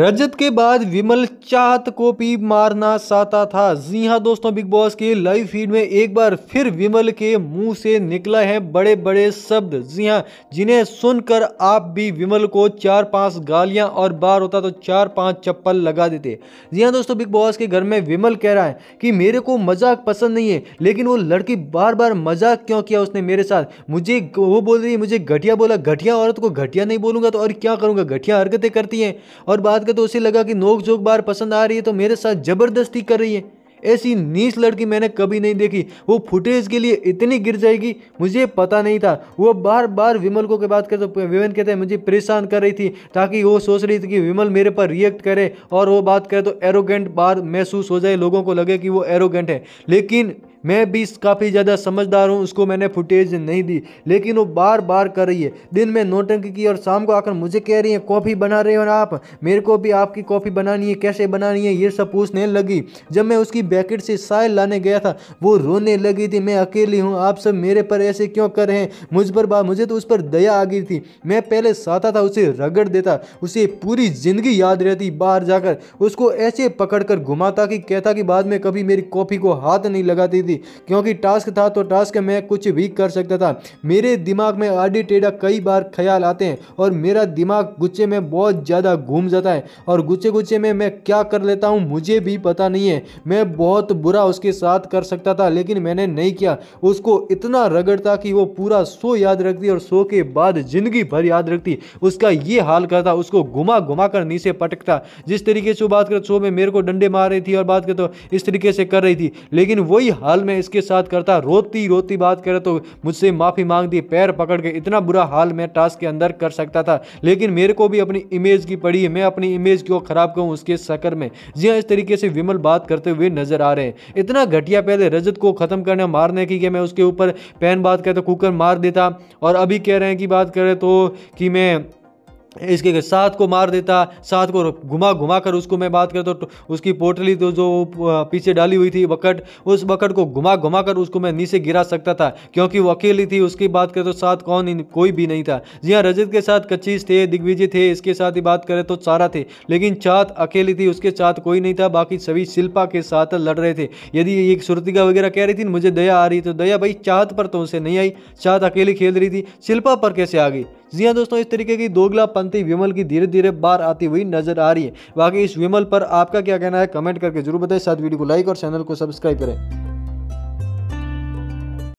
रजत के बाद विमल चाहत को भी मारना चाहता था जी हाँ दोस्तों बिग बॉस के लाइव फीड में एक बार फिर विमल के मुंह से निकला है बड़े बड़े शब्द जी हाँ जिन्हें सुनकर आप भी विमल को चार पांच गालियां और बार होता तो चार पांच चप्पल लगा देते जी हाँ दोस्तों बिग बॉस के घर में विमल कह रहा है कि मेरे को मजाक पसंद नहीं है लेकिन वो लड़की बार बार मजाक क्यों किया उसने मेरे साथ मुझे वो बोल रही है मुझे घटिया बोला घटिया औरत को घटिया नहीं बोलूंगा तो और क्या करूंगा घटिया हरकतें करती हैं और बात हरकतों तो उसे लगा कि नोक झोंक बार पसंद आ रही है तो मेरे साथ ज़बरदस्ती कर रही है ऐसी नीच लड़की मैंने कभी नहीं देखी वो फुटेज के लिए इतनी गिर जाएगी मुझे पता नहीं था वो बार बार विमल को के बात करते तो विमल कहते हैं मुझे परेशान कर रही थी ताकि वो सोच रही थी कि विमल मेरे पर रिएक्ट करे और वो बात करे तो एरोगेंट बार महसूस हो जाए लोगों को लगे कि वो एरोगेंट है लेकिन मैं भी काफ़ी ज़्यादा समझदार हूँ उसको मैंने फुटेज नहीं दी लेकिन वो बार बार कर रही है दिन में नोटंक की और शाम को आकर मुझे कह रही है कॉफ़ी बना रहे हो आप मेरे को भी आपकी कॉफ़ी बनानी है कैसे बनानी है ये सब पूछने लगी जब मैं उसकी बैकेट से साय लाने गया था वो रोने लगी थी मैं अकेली हूँ आप सब मेरे पर ऐसे क्यों कर रहे हैं मुझ पर बा मुझे तो उस पर दया आ गई थी मैं पहले साता था उसे रगड़ देता उसे पूरी ज़िंदगी याद रहती बाहर जाकर उसको ऐसे पकड़ कर घुमाता कि कहता कि बाद में कभी मेरी कॉफ़ी को हाथ नहीं लगाती थी थी क्योंकि टास्क था तो टास्क मैं कुछ भी कर सकता था मेरे दिमाग में आडी टेढ़ा कई बार ख्याल आते हैं और मेरा दिमाग गुच्छे में बहुत ज़्यादा घूम जाता है और गुच्छे गुच्छे में मैं क्या कर लेता हूँ मुझे भी पता नहीं है मैं बहुत बुरा उसके साथ कर सकता था लेकिन मैंने नहीं किया उसको इतना रगड़ता कि वो पूरा सो याद रखती और सो के बाद ज़िंदगी भर याद रखती उसका ये हाल करता उसको घुमा घुमा कर नीचे पटकता जिस तरीके से वो बात कर में मेरे को डंडे मार रही थी और बात कर तो इस तरीके से कर रही थी लेकिन वही हाल हाल में इसके साथ करता रोती रोती बात करे तो मुझसे माफ़ी मांग दी पैर पकड़ के इतना बुरा हाल मैं टास्क के अंदर कर सकता था लेकिन मेरे को भी अपनी इमेज की पड़ी है मैं अपनी इमेज क्यों ख़राब करूँ उसके चक्कर में जी हाँ इस तरीके से विमल बात करते हुए नजर आ रहे हैं इतना घटिया पहले रजत को ख़त्म करने मारने की मैं उसके ऊपर पैन बात करता तो कुकर मार देता और अभी कह रहे हैं कि बात करें तो कि मैं इसके साथ को मार देता साथ को घुमा घुमा कर उसको मैं बात करता तो उसकी पोटली तो जो पीछे डाली हुई थी बकट उस बकट को घुमा घुमा कर उसको मैं नीचे गिरा सकता था क्योंकि वो अकेली थी उसकी बात करें तो साथ कौन कोई भी नहीं था जी हाँ रजत के साथ कच्चीस थे दिग्विजय थे इसके साथ ही बात करें तो चारा थे लेकिन चाँद अकेली थी उसके साथ कोई नहीं था बाकी सभी शिल्पा के साथ लड़ रहे थे यदि एक सुरतिका वगैरह कह रही थी मुझे दया आ रही तो दया भाई चाहत पर तो उसे नहीं आई चाहत अकेली खेल रही थी शिल्पा पर कैसे आ गई जी हाँ दोस्तों इस तरीके की दोगला पंथी विमल की धीरे धीरे बार आती हुई नजर आ रही है बाकी इस विमल पर आपका क्या कहना है कमेंट करके जरूर बताएं साथ वीडियो को लाइक और चैनल को सब्सक्राइब करें